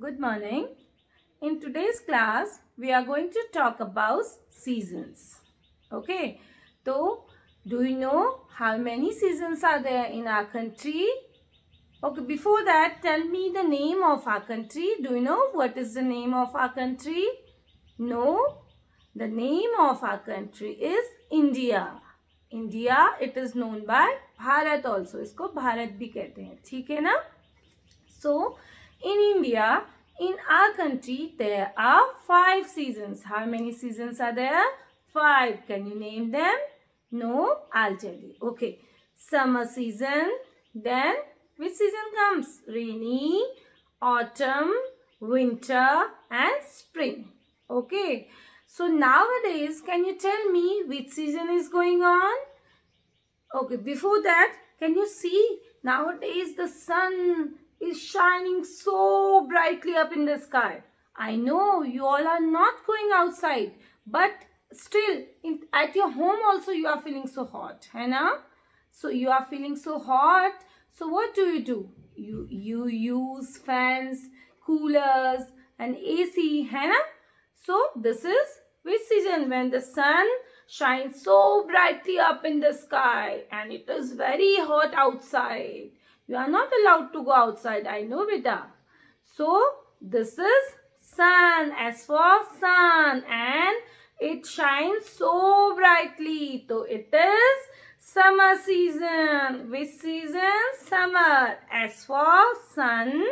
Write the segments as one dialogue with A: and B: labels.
A: Good morning. In today's class, we are going to talk about seasons. Okay. So, do you know how many seasons are there in our country? Okay, before that, tell me the name of our country. Do you know what is the name of our country? No. The name of our country is India. India, it is known by Bharat also. इसको भारत भी कहते हैं ठीक है ना? So, in India, in our country, there are five seasons. How many seasons are there? Five. Can you name them? No, I'll tell you. Okay. Summer season. Then, which season comes? Rainy, autumn, winter and spring. Okay. So, nowadays, can you tell me which season is going on? Okay. Before that, can you see? Nowadays, the sun is shining so brightly up in the sky. I know you all are not going outside, but still in, at your home also you are feeling so hot, Hannah. So you are feeling so hot. So what do you do? You, you use fans, coolers and AC, Hannah. So this is which season when the sun shines so brightly up in the sky and it is very hot outside. You are not allowed to go outside. I know, beta. So, this is sun. As for sun. And it shines so brightly. So, it is summer season. Which season? Summer. S for sun.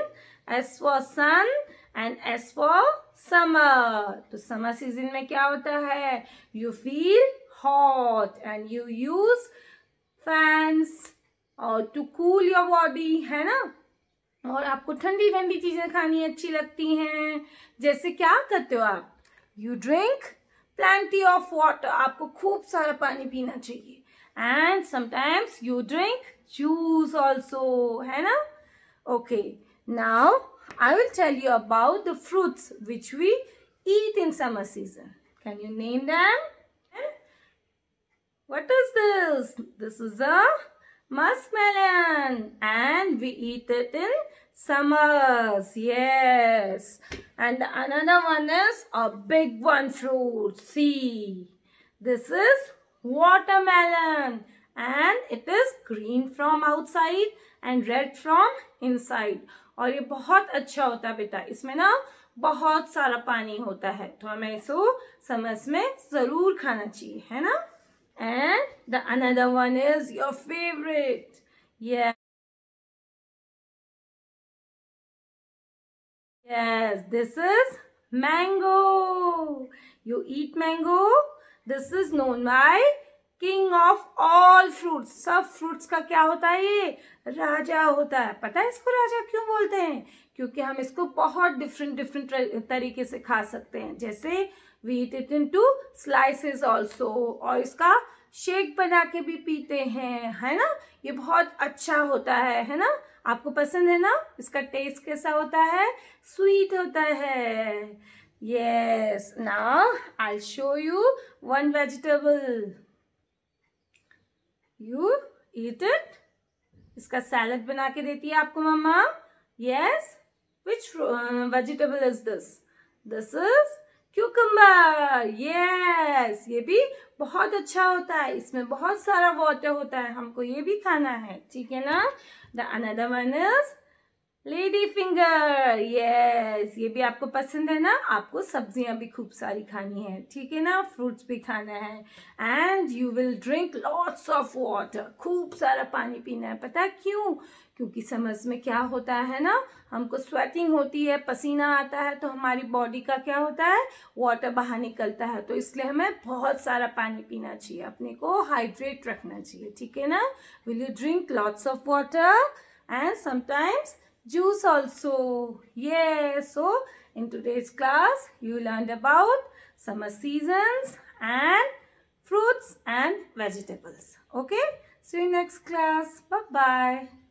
A: S for sun. And S for summer. So summer season में क्या You feel hot and you use और to cool your body है ना और आपको ठंडी ठंडी चीजें खानी अच्छी लगती हैं जैसे क्या करते हो आप you drink plenty of water आपको खूब सारा पानी पीना चाहिए and sometimes you drink juice also है ना okay now I will tell you about the fruits which we eat in summer season can you name them what is this this is a muskmelon and we eat it in summers yes and another one is a big one fruit see this is watermelon and it is green from outside and red from inside और ये बहुत अच्छा होता है बेटा इसमें ना बहुत सारा पानी होता है तो हमें इसको समझ में जरूर खाना चाहिए है ना and the another one is your favorite yeah yes this is mango you eat mango this is known by king of all fruits सब फ्रूट्स का क्या होता है ये राजा होता है पता है इसको राजा क्यों बोलते हैं क्योंकि हम इसको बहुत डिफरेंट डिफरेंट तरीके से खा सकते हैं जैसे we eat it in two slices also और इसका शेक बना के भी पीते हैं है ना ये बहुत अच्छा होता है है ना आपको पसंद है ना इसका टेस्ट कैसा होता है स्वीट होता है यस ना I show you one vegetable you eat it इसका सैलड बना के देती है आपको मम्मा yes which vegetable is this this is cucumber yes ये भी बहुत अच्छा होता है इसमें बहुत सारा वाटर होता है हमको ये भी खाना है ठीक है ना the another one is lady finger yes ये भी आपको पसंद है ना आपको सब्जियां भी खूब सारी खानी है ठीक है ना फ्रूट्स भी खाना है and you will drink lots of water खूब सारा पानी पीना है पता है क्यों क्योंकि समझ में क्या होता है ना हमको स्वेटिंग होती है पसीना आता है तो हमारी बॉडी का क्या होता है वाटर बाहर निकलता है तो इसलिए हमें बहुत सारा पानी पीना चाहिए अपने को हाइड्रेट रखना चाहिए ठीक है ना will you drink lots of water and sometimes juice also. Yes, so in today's class you learned about summer seasons and fruits and vegetables. Okay, see you next class. Bye-bye.